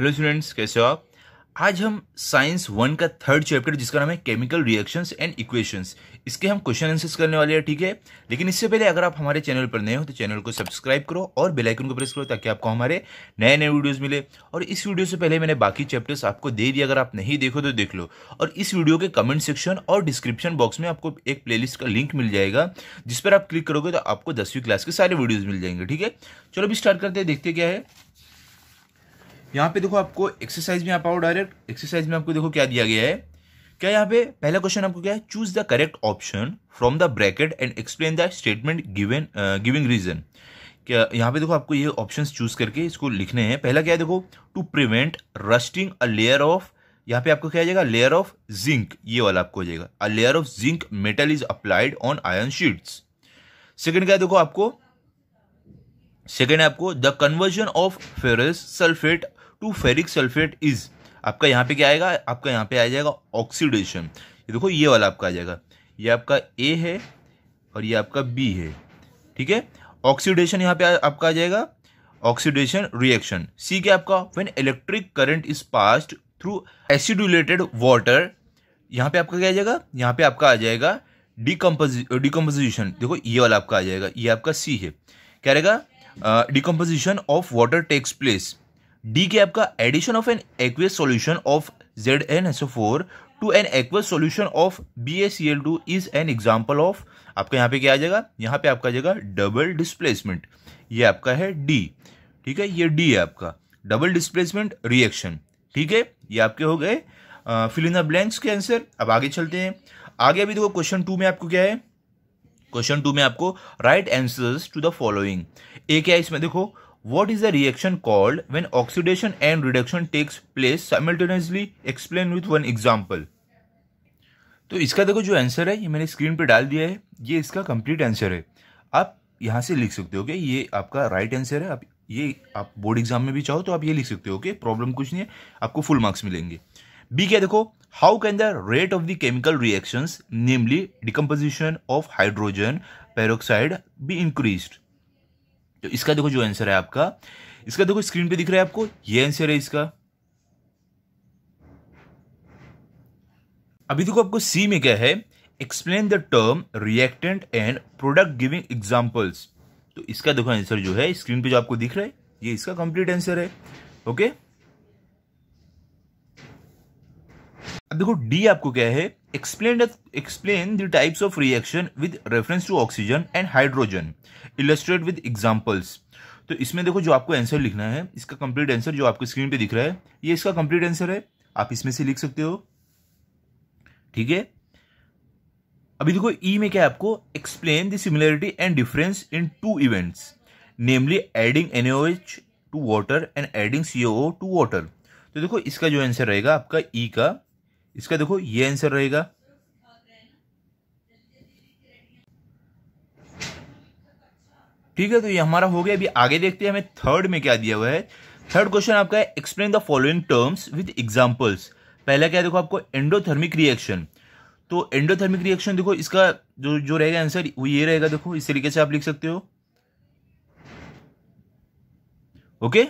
Hello students कैसे हो आप आज हम साइंस वन का थर्ड चैप्टर जिसका नाम है केमिकल रिएक्शंस एंड इक्वेशंस इसके हम क्वेश्चन आंसर्स करने वाले हैं ठीक है लेकिन इससे पहले अगर आप हमारे चैनल पर नए हो तो चैनल को सब्सक्राइब करो और बेल आइकन को प्रेस करो ताकि आपको हमारे नए नए वीडियोस मिले और इस वीडियो से पहले मैंने बाकी चैप्टर्स आपको दे दिए अगर आप नहीं देखो तो देख लो और इस वीडियो के कमेंट सेक्शन और डिस्क्रिप्शन बॉक्स में आपको एक प्ले का लिंक मिल जाएगा जिस पर आप क्लिक करोगे तो आपको दसवीं क्लास के सारे वीडियोज मिल जाएंगे ठीक है चलो अभी स्टार्ट करते हैं देखते क्या है यहाँ पे देखो आपको एक्सरसाइज में आप आओ डायरेक्ट एक्सरसाइज में आपको देखो क्या दिया गया है क्या यहाँ पे पहला क्वेश्चन आपको क्या है choose the correct option from the bracket and explain the statement given giving reason क्या यहाँ पे देखो आपको ये ऑप्शन चूज करके इसको लिखने हैं पहला क्या है देखो to prevent rusting a layer of यहाँ पे आपको क्या आ जाएगा लेयर ऑफ जिंक ये वाला आपको हो जाएगा a layer of zinc metal is applied on iron sheets second क्या देखो आपको सेकेंड है आपको the conversion of ferrous sulphate to ferric sulphate is आपका यहाँ पे क्या आएगा आपका यहाँ पे आ जाएगा ऑक्सीडेशन ये देखो ये वाला आपका आ जाएगा ये आपका ए है और ये आपका बी है ठीक है ऑक्सीडेशन यहाँ पे आ, आपका आ जाएगा ऑक्सीडेशन रिएक्शन सी क्या आपका when electric current is passed through acidulated water यहाँ पे आपका क्या आ जाएगा यहाँ पे आपका आ जाएगा डिकम्पोजि डिकम्पोजिशन देखो ये वाला आपका आ जाएगा ये आपका सी है क्या रहेगा decomposition of water takes place D के आपका addition of an aqueous solution of Z N S O four to an aqueous solution of B S C L two is an example of आपका यहाँ पे क्या आ जाएगा यहाँ पे आपका आ जाएगा डबल डिस्प्लेसमेंट ये आपका है डी ठीक है ये डी है आपका डबल डिस्प्लेसमेंट रिएक्शन ठीक है ये आपके हो गए फिलिंदा ब्लैंक्स के आंसर अब आगे चलते हैं आगे अभी देखो क्वेश्चन टू में आपको क्या है क्वेश्चन टू में आपको write answers to the following A क्या है इसमें देखो What is the reaction called when oxidation and reduction takes place simultaneously? Explain with one example. तो इसका देखो जो आंसर है ये मैंने स्क्रीन पे डाल दिया है ये इसका कंप्लीट आंसर है आप यहाँ से लिख सकते हो कि ये आपका राइट आंसर है आप ये आप बोर्ड एग्जाम में भी चाहो तो आप ये लिख सकते हो कि प्रॉब्लम कुछ नहीं है आपको फुल मार्क्स मिलेंगे बी क्या देखो how can the rate of the chemical reactions namely decomposition of hydrogen peroxide be increased तो इसका देखो जो आंसर है आपका इसका देखो स्क्रीन पे दिख रहा है आपको ये आंसर है इसका अभी देखो आपको सी में क्या है explain the term reactant and product giving examples तो इसका देखो आंसर जो है स्क्रीन पे जो आपको दिख रहा है ये इसका कंप्लीट आंसर है ओके okay? अब देखो डी आपको क्या है explain explain the types of reaction with reference to oxygen and hydrogen illustrate with examples तो इसमें देखो जो आपको आंसर लिखना है इसका कंप्लीट आंसर जो आपको स्क्रीन पे दिख रहा है ये इसका कंप्लीट आंसर है आप इसमें से लिख सकते हो ठीक है अभी देखो ई e में क्या है आपको explain the similarity and difference in two events namely adding NOH to water and adding CO two water तो देखो इसका जो आंसर रहेगा आपका ई e का इसका देखो ये आंसर रहेगा ठीक है तो ये हमारा हो गया अभी आगे देखते हैं हमें थर्ड में क्या दिया हुआ है थर्ड क्वेश्चन आपका है explain the following terms with examples पहला क्या देखो आपको एंडोथर्मिक रिएक्शन तो एंडोथर्मिक रिएक्शन देखो इसका जो जो रहेगा आंसर वो ये रहेगा देखो इस तरीके से आप लिख सकते हो ओके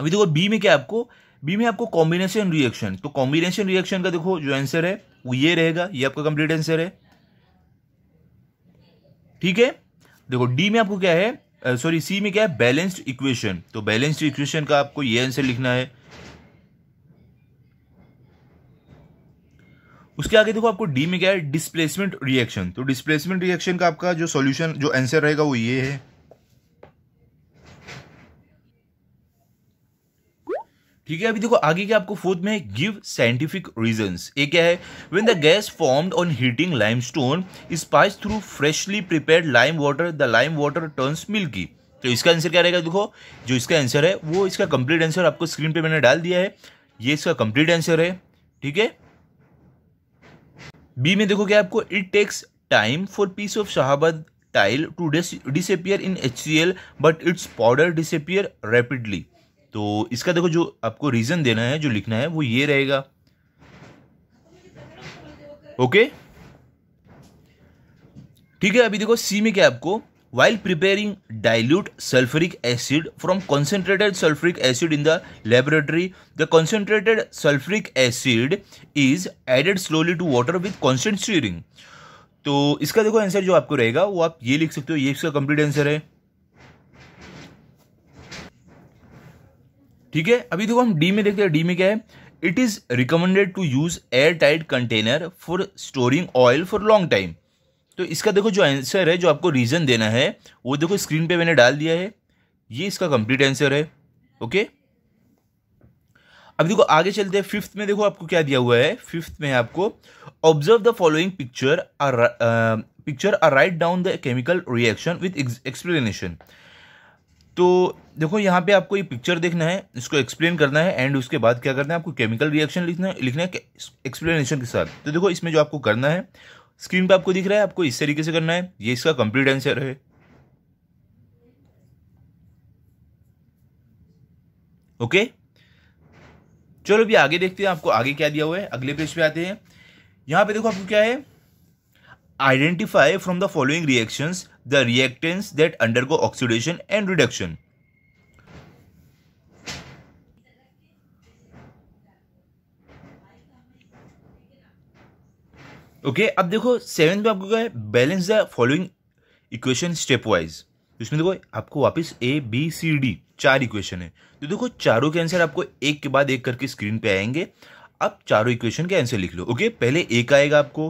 अभी देखो बी में क्या आपको बी में आपको कॉम्बिनेशन रिएक्शन तो कॉम्बिनेशन रिएक्शन का देखो जो आंसर है वो ये रहेगा ये आपका कंप्लीट आंसर है ठीक है देखो डी में आपको क्या है सॉरी सी में क्या है बैलेंस्ड इक्वेशन तो बैलेंस्ड इक्वेशन का आपको ये आंसर लिखना है उसके आगे देखो आपको डी में क्या है डिस्प्लेसमेंट रिएक्शन तो डिस्प्लेसमेंट रिएक्शन का आपका जो सॉल्यूशन जो आंसर रहेगा वो ये है ठीक है अभी देखो आगे क्या आपको फोर्थ में गिव साइंटिफिक रीजन ये क्या है when the gas form on heating limestone passes through freshly prepare lime water the lime water turns milky तो इसका आंसर क्या रहेगा देखो जो इसका आंसर है वो इसका कंप्लीट आंसर आपको स्क्रीन पे मैंने डाल दिया है ये इसका कंप्लीट आंसर है ठीक है बी में देखो क्या आपको it takes time for piece of Shahabad tile to disappear in H but its powder disappear rapidly तो इसका देखो जो आपको रीजन देना है जो लिखना है वो ये रहेगा ओके ठीक है अभी देखो सी में क्या आपको while preparing dilute sulphuric acid from concentrated sulphuric acid in the laboratory the concentrated sulphuric acid is added slowly to water with constant तो इसका देखो आंसर जो आपको रहेगा वो आप ये लिख सकते हो ये इसका कंप्लीट आंसर है ठीक है अभी देखो हम डी में देखते हैं डी में क्या है it is recommended to use air tight container for storing oil for long time तो इसका देखो जो आंसर है जो आपको रीजन देना है वो देखो स्क्रीन पे मैंने डाल दिया है ये इसका कंप्लीट आंसर है ओके अब देखो आगे चलते हैं फिफ्थ में देखो आपको क्या दिया हुआ है फिफ्थ में आपको observe the following picture picture आर write down the chemical reaction with explanation तो देखो यहाँ पे आपको ये पिक्चर देखना है इसको एक्सप्लेन करना है एंड उसके बाद क्या करना है आपको केमिकल रिएक्शन लिखना है लिखना है एक्सप्लेनेशन के साथ तो देखो इसमें जो आपको करना है स्क्रीन पे आपको दिख रहा है आपको इस तरीके से करना है ये इसका कंप्लीट आंसर है ओके चलो अभी आगे देखते हैं आपको आगे क्या दिया हुआ है अगले पेज पे आते हैं यहाँ पे देखो आपको क्या है Identify from the following reactions the reactants that undergo oxidation and reduction. Okay okay, अब देखो सेवन में आपको क्या है balance the following equation step wise इसमें देखो आपको वापस ए बी सी डी चार इक्वेशन है तो देखो चारों के आंसर आपको एक के बाद एक करके स्क्रीन पे आएंगे आप चारों इक्वेशन के आंसर लिख लो ओके okay? पहले एक आएगा आपको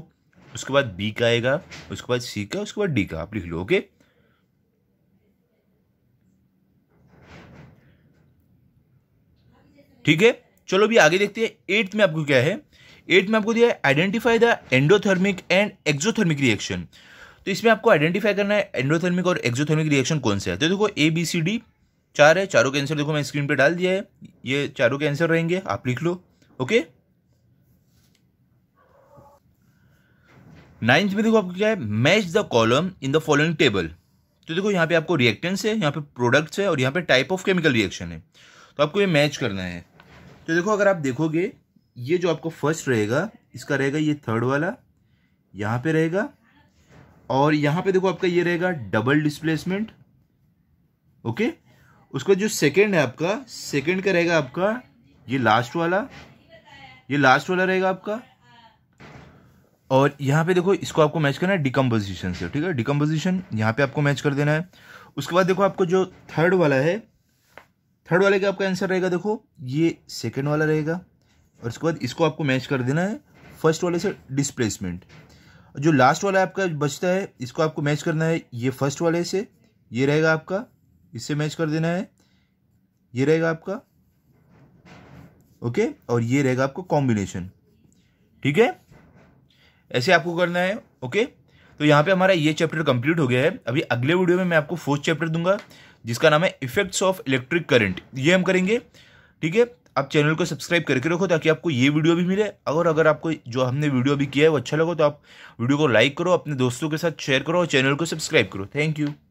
उसके बाद बी का आएगा उसके बाद सी का उसके बाद डी का आप लिख लो ओके ठीक है चलो भी आगे देखते हैं एट्थ में आपको क्या है एट्थ में आपको दिया है identify the endothermic and exothermic reaction तो इसमें आपको आइडेंटिफाई करना है एंडोथर्मिक और एक्सोथर्मिक रिएक्शन कौन से है तो देखो ए बी सी डी चार है चारों के आंसर देखो मैं स्क्रीन पे डाल दिया है ये चारों के आंसर रहेंगे आप लिख लो ओके नाइन्थ में देखो आपको क्या है match the column in the following table तो देखो यहाँ पे आपको रिएक्टेंस है यहाँ पे प्रोडक्ट्स है और यहाँ पे टाइप ऑफ केमिकल रिएक्शन है तो आपको ये मैच करना है तो देखो अगर आप देखोगे ये जो आपको फर्स्ट रहेगा इसका रहेगा ये थर्ड वाला यहाँ पे रहेगा और यहाँ पे देखो आपका ये रहेगा डबल डिस्प्लेसमेंट ओके उसका जो सेकेंड है आपका सेकेंड का रहेगा आपका ये लास्ट वाला ये लास्ट वाला रहेगा आपका और यहाँ पे देखो इसको आपको मैच करना है डिकम्पोजिशन से ठीक है डिकम्पोजिशन यहाँ पे आपको मैच कर देना है उसके बाद देखो आपको जो थर्ड वाला है थर्ड वाले का आपका आंसर रहेगा देखो ये सेकेंड वाला रहेगा और उसके बाद इसको आपको मैच कर देना है फर्स्ट वाले से डिसप्लेसमेंट जो लास्ट वाला आपका बचता है इसको आपको मैच करना है ये फर्स्ट वाले से ये रहेगा आपका इससे मैच कर देना है ये रहेगा आपका ओके और ये रहेगा आपका कॉम्बिनेशन ठीक है ऐसे आपको करना है ओके तो यहाँ पे हमारा ये चैप्टर कंप्लीट हो गया है अभी अगले वीडियो में मैं आपको फोर्थ चैप्टर दूंगा जिसका नाम है इफेक्ट्स ऑफ इलेक्ट्रिक करंट ये हम करेंगे ठीक है आप चैनल को सब्सक्राइब करके रखो ताकि आपको ये वीडियो भी मिले और अगर आपको जो हमने वीडियो अभी किया है वो अच्छा लगा तो आप वीडियो को लाइक करो अपने दोस्तों के साथ शेयर करो और चैनल को सब्सक्राइब करो थैंक यू